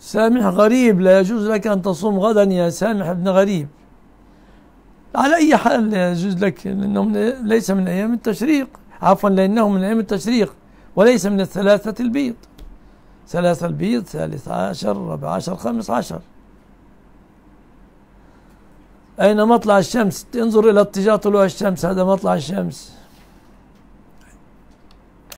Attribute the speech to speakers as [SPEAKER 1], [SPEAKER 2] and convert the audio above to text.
[SPEAKER 1] سامح غريب لا يجوز لك أن تصوم غدا يا سامح ابن غريب على أي حال لا يجوز لك لأنه ليس من أيام التشريق عفوا لأنه من أيام التشريق وليس من الثلاثة البيض ثلاثة البيض ثالث عشر رابع عشر خمس عشر أين مطلع الشمس انظر إلى اتجاه طلوع الشمس هذا مطلع الشمس